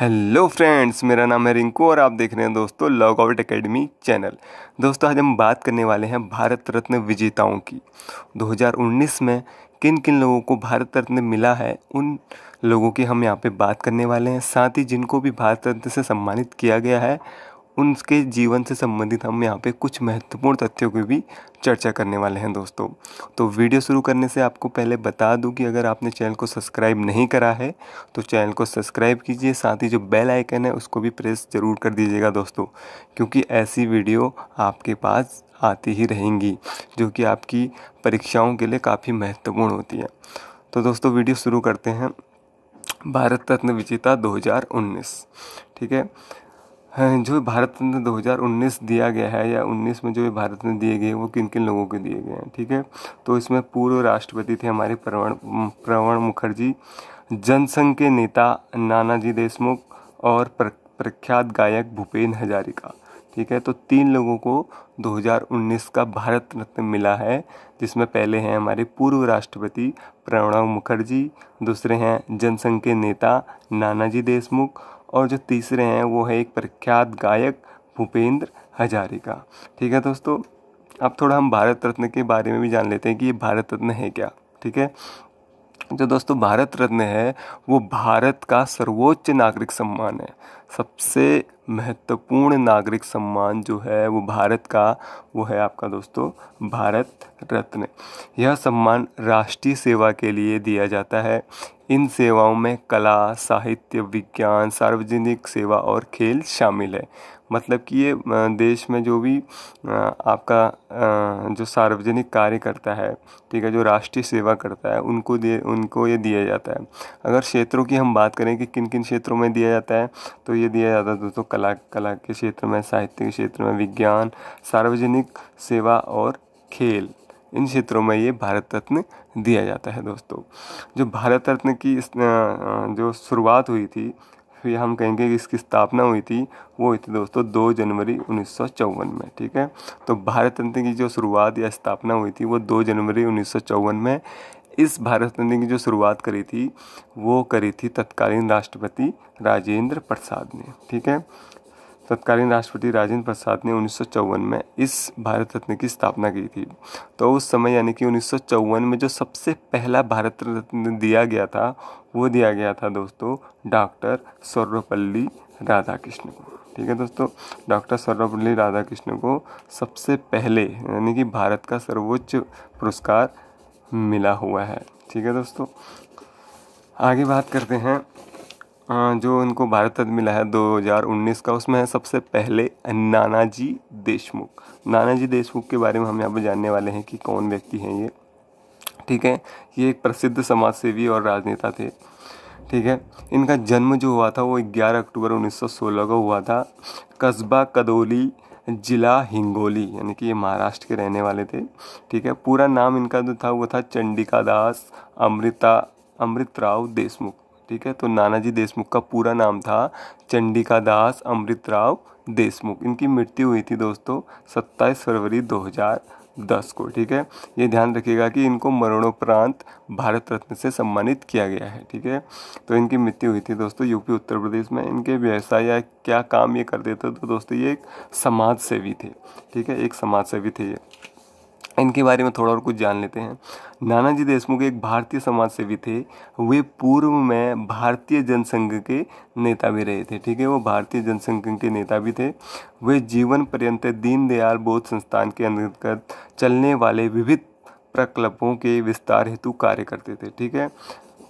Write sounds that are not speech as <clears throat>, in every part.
hello friends मेरा नाम है रिंकू और आप देख रहे हैं दोस्तों लॉग आउट अकेडमी चैनल दोस्तों आज हम बात करने वाले हैं भारत रत्न विजेताओं की 2019 में किन किन लोगों को भारत रत्न मिला है उन लोगों की हम यहाँ पे बात करने वाले हैं साथ ही जिनको भी भारत रत्न से सम्मानित किया गया है उनके जीवन से संबंधित हम यहाँ पे कुछ महत्वपूर्ण तथ्यों की भी चर्चा करने वाले हैं दोस्तों तो वीडियो शुरू करने से आपको पहले बता दूं कि अगर आपने चैनल को सब्सक्राइब नहीं करा है तो चैनल को सब्सक्राइब कीजिए साथ ही जो बेल आइकन है उसको भी प्रेस ज़रूर कर दीजिएगा दोस्तों क्योंकि ऐसी वीडियो आपके पास आती ही रहेंगी जो कि आपकी परीक्षाओं के लिए काफ़ी महत्वपूर्ण होती है तो दोस्तों वीडियो शुरू करते हैं भारत रत्न विजेता 2019 ठीक है जो भारत रत्न दो दिया गया है या 19 में जो भारत रत्न दिए गए वो किन किन लोगों को दिए गए हैं ठीक है तो इसमें पूर्व राष्ट्रपति थे हमारे प्रवण प्रवण मुखर्जी जनसंघ के नेता नानाजी देशमुख और प्र, प्रख्यात गायक भूपेन हजारिका ठीक है तो तीन लोगों को 2019 का भारत रत्न मिला है जिसमें पहले हैं हमारे पूर्व राष्ट्रपति प्रणव मुखर्जी दूसरे हैं जनसंघ के नेता नानाजी देशमुख और जो तीसरे हैं वो है एक प्रख्यात गायक भूपेंद्र हजारिका ठीक है दोस्तों अब थोड़ा हम भारत रत्न के बारे में भी जान लेते हैं कि ये भारत रत्न है क्या ठीक है जो दोस्तों भारत रत्न है वो भारत का सर्वोच्च नागरिक सम्मान है सबसे महत्वपूर्ण नागरिक सम्मान जो है वो भारत का वो है आपका दोस्तों भारत रत्न यह सम्मान राष्ट्रीय सेवा के लिए दिया जाता है इन सेवाओं में कला साहित्य विज्ञान सार्वजनिक सेवा और खेल शामिल है मतलब कि ये देश में जो भी आपका जो सार्वजनिक कार्य करता है ठीक है जो राष्ट्रीय सेवा करता है उनको दिए उनको ये दिया जाता है अगर क्षेत्रों की हम बात करें कि किन किन क्षेत्रों में दिया जाता है तो ये दिया जाता है दोस्तों कला कला के क्षेत्र में साहित्य के क्षेत्र में विज्ञान सार्वजनिक सेवा और खेल इन क्षेत्रों में ये भारत रत्न दिया जाता है दोस्तों जो भारत रत्न की इस जो शुरुआत हुई थी फिर हम कहेंगे कि इसकी स्थापना हुई थी वो हुई थी दोस्तों दो जनवरी उन्नीस में ठीक है तो भारत तंत्र की जो शुरुआत या स्थापना हुई थी वो दो जनवरी उन्नीस में इस भारत तंत्र की जो शुरुआत करी थी वो करी थी तत्कालीन राष्ट्रपति राजेंद्र प्रसाद ने ठीक है तत्कालीन राष्ट्रपति राजेंद्र प्रसाद ने उन्नीस में इस भारत रत्न की स्थापना की थी तो उस समय यानी कि उन्नीस में जो सबसे पहला भारत रत्न दिया गया था वो दिया गया था दोस्तों डॉक्टर सर्वपल्ली राधाकृष्ण को ठीक है दोस्तों डॉक्टर सर्वपल्ली राधाकृष्ण को सबसे पहले यानी कि भारत का सर्वोच्च पुरस्कार मिला हुआ है ठीक है दोस्तों आगे बात करते हैं जो इनको भारत रत्न मिला है 2019 का उसमें है सबसे पहले नानाजी देशमुख नानाजी देशमुख के बारे में हम यहाँ पर जानने वाले हैं कि कौन व्यक्ति हैं ये ठीक है ये एक प्रसिद्ध समाज सेवी और राजनेता थे ठीक है इनका जन्म जो हुआ था वो 11 अक्टूबर 1916 को हुआ था कस्बा कदोली जिला हिंगोली यानी कि ये महाराष्ट्र के रहने वाले थे ठीक है पूरा नाम इनका जो था वो था चंडिका दास अमृता अमृत राव देशमुख ठीक है तो नानाजी देशमुख का पूरा नाम था चंडिका दास अमृत राव देशमुख इनकी मृत्यु हुई थी दोस्तों 27 फरवरी 2010 को ठीक है ये ध्यान रखिएगा कि इनको मरणोपरांत भारत रत्न से सम्मानित किया गया है ठीक है तो इनकी मृत्यु हुई थी दोस्तों यूपी उत्तर प्रदेश में इनके व्यवसाय या क्या काम ये करते थे तो दोस्तों ये एक समाज सेवी थे ठीक है एक समाज सेवी थे ये इनके बारे में थोड़ा और कुछ जान लेते हैं नानाजी देशमुख एक भारतीय समाज सेवी थे वे पूर्व में भारतीय जनसंघ के नेता भी रहे थे ठीक है वो भारतीय जनसंघ के नेता भी थे वे जीवन पर्यंत दीनदयाल बोध संस्थान के अंतर्गत चलने वाले विविध प्रकल्पों के विस्तार हेतु कार्य करते थे ठीक है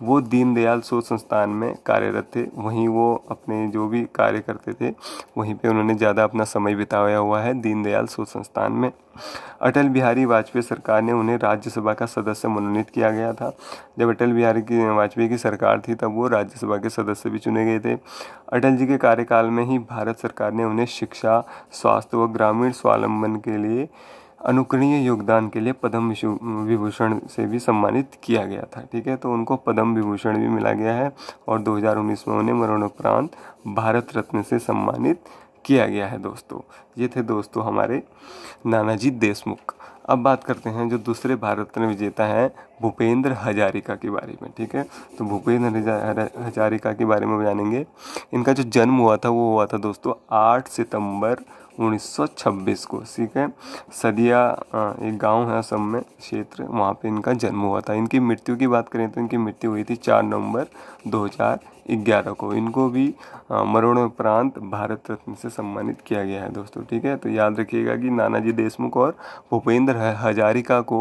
वो दीनदयाल शोध संस्थान में कार्यरत थे वहीं वो अपने जो भी कार्य करते थे वहीं पे उन्होंने ज़्यादा अपना समय बिताया हुआ है दीनदयाल शोध संस्थान में अटल बिहारी वाजपेयी सरकार ने उन्हें राज्यसभा का सदस्य मनोनीत किया गया था जब अटल बिहारी की वाजपेयी की सरकार थी तब वो राज्यसभा के सदस्य भी चुने गए थे अटल जी के कार्यकाल में ही भारत सरकार ने उन्हें शिक्षा स्वास्थ्य व ग्रामीण स्वावलंबन के लिए अनुकरणीय योगदान के लिए पद्म विभूषण से भी सम्मानित किया गया था ठीक है तो उनको पद्म विभूषण भी मिला गया है और 2019 में उन्हें मरणोपरांत भारत रत्न से सम्मानित किया गया है दोस्तों ये थे दोस्तों हमारे नानाजी देशमुख अब बात करते हैं जो दूसरे भारत रत्न विजेता हैं भूपेंद्र हजारिका के बारे में ठीक है तो भूपेंद्र हजारिका के बारे में जानेंगे इनका जो जन्म हुआ था वो हुआ था दोस्तों आठ सितंबर 1926 को ठीक है सदिया एक गांव है असम में क्षेत्र वहाँ पे इनका जन्म हुआ था इनकी मृत्यु की बात करें तो इनकी मृत्यु हुई थी 4 नवंबर 2011 को इनको भी मरणोपरांत भारत रत्न से सम्मानित किया गया है दोस्तों ठीक है तो याद रखिएगा कि नानाजी देशमुख और भूपेंद्र हजारिका को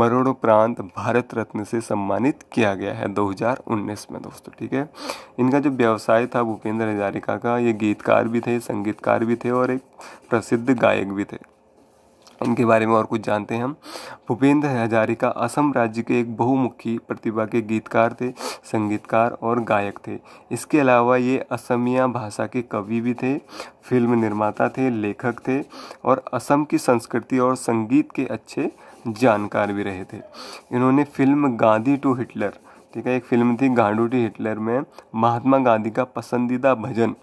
मरणोपरांत भारत रत्न से सम्मानित किया गया है 2019 में दोस्तों ठीक है इनका जो व्यवसाय था भूपेंद्र हजारिका का ये गीतकार भी थे संगीतकार भी थे और एक प्रसिद्ध गायक भी थे उनके बारे में और कुछ जानते हैं हम भूपेंद्र हजारिका असम राज्य के एक बहुमुखी प्रतिभा के गीतकार थे संगीतकार और गायक थे इसके अलावा ये असमिया भाषा के कवि भी थे फिल्म निर्माता थे लेखक थे और असम की संस्कृति और संगीत के अच्छे जानकार भी रहे थे इन्होंने फिल्म गांधी टू हिटलर ठीक है एक फिल्म थी गांडू टू हिटलर में महात्मा गांधी का पसंदीदा भजन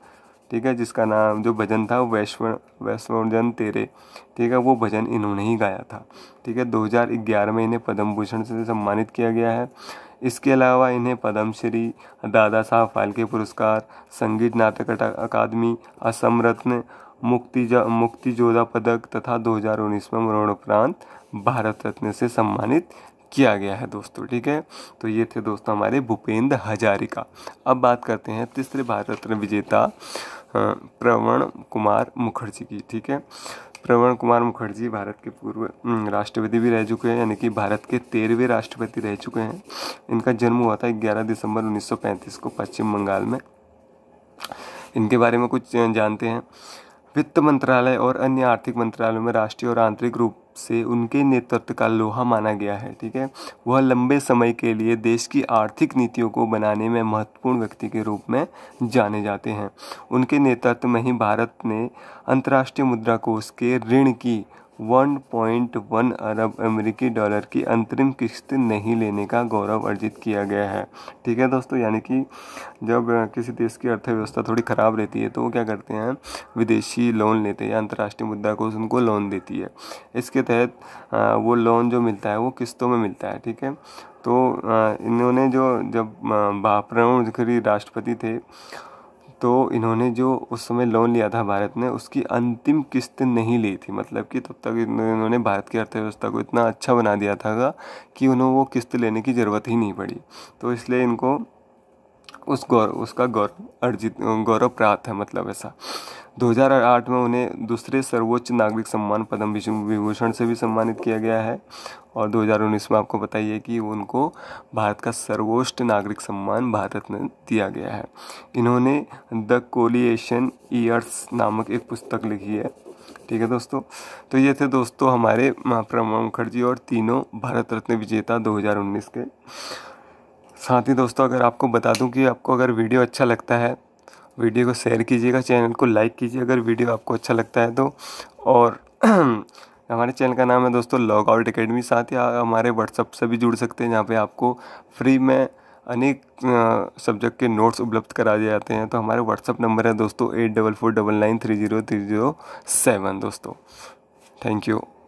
ठीक है जिसका नाम जो भजन था वैश्व वैश्वर्जन तेरे ठीक है वो भजन इन्होंने ही गाया था ठीक है 2011 में इन्हें पद्म भूषण से सम्मानित किया गया है इसके अलावा इन्हें पद्मश्री दादा साहब फाल्के पुरस्कार संगीत नाटक अकादमी असम रत्न मुक्ति जो, मुक्ति जोधा पदक तथा 2019 में मरणोपरांत भारत रत्न से सम्मानित किया गया है दोस्तों ठीक है तो ये थे दोस्तों हमारे भूपेंद्र हजारिका अब बात करते हैं तीसरे भारत रत्न विजेता हाँ, प्रवण कुमार मुखर्जी की ठीक है प्रवण कुमार मुखर्जी भारत के पूर्व हम्म, राष्ट्रपति भी रह चुके हैं यानी कि भारत के तेरहवें राष्ट्रपति रह चुके हैं इनका जन्म हुआ था 11 दिसंबर 1935 को पश्चिम बंगाल में इनके बारे में कुछ जानते हैं वित्त मंत्रालय और अन्य आर्थिक मंत्रालयों में राष्ट्रीय और आंतरिक रूप से उनके नेतृत्व का लोहा माना गया है ठीक है वह लंबे समय के लिए देश की आर्थिक नीतियों को बनाने में महत्वपूर्ण व्यक्ति के रूप में जाने जाते हैं उनके नेतृत्व में ही भारत ने अंतर्राष्ट्रीय मुद्रा कोष के ऋण की 1.1 अरब अमेरिकी डॉलर की अंतरिम किस्त नहीं लेने का गौरव अर्जित किया गया है ठीक है दोस्तों यानी कि जब किसी देश की अर्थव्यवस्था थोड़ी ख़राब रहती है तो वो क्या करते हैं विदेशी लोन लेते हैं या अंतर्राष्ट्रीय मुद्रा को उनको लोन देती है इसके तहत वो लोन जो मिलता है वो किस्तों में मिलता है ठीक है तो इन्होंने जो जब बापरण राष्ट्रपति थे तो इन्होंने जो उस समय लोन लिया था भारत ने उसकी अंतिम किस्त नहीं ली थी मतलब कि तब तक इन्होंने भारत की अर्थव्यवस्था को इतना अच्छा बना दिया था कि उन्होंने वो किस्त लेने की ज़रूरत ही नहीं पड़ी तो इसलिए इनको उस गौरव उसका गौरव अर्जित गौरव प्राप्त है मतलब ऐसा 2008 में उन्हें दूसरे सर्वोच्च नागरिक सम्मान पद्म विभूषण से भी सम्मानित किया गया है और 2019 में आपको बताइए कि उनको भारत का सर्वोच्च नागरिक सम्मान भारत रत्न दिया गया है इन्होंने द कोलिएशन ईयर्स नामक एक पुस्तक लिखी है ठीक है दोस्तों तो ये थे दोस्तों हमारे प्रणब मुखर्जी और तीनों भारत रत्न विजेता 2019 के साथ ही दोस्तों अगर आपको बता दूं कि आपको अगर वीडियो अच्छा लगता है वीडियो को शेयर कीजिएगा चैनल को लाइक कीजिए अगर वीडियो आपको अच्छा लगता है तो और <clears throat> हमारे चैनल का नाम है दोस्तों लॉग आउट अकेडमी साथ ही हमारे व्हाट्सअप से भी जुड़ सकते हैं जहाँ पे आपको फ्री में अनेक सब्जेक्ट के नोट्स उपलब्ध करा दिए जाते हैं तो हमारे व्हाट्सअप नंबर है दोस्तों eight double four double nine three zero three zero seven दोस्तों थैंक यू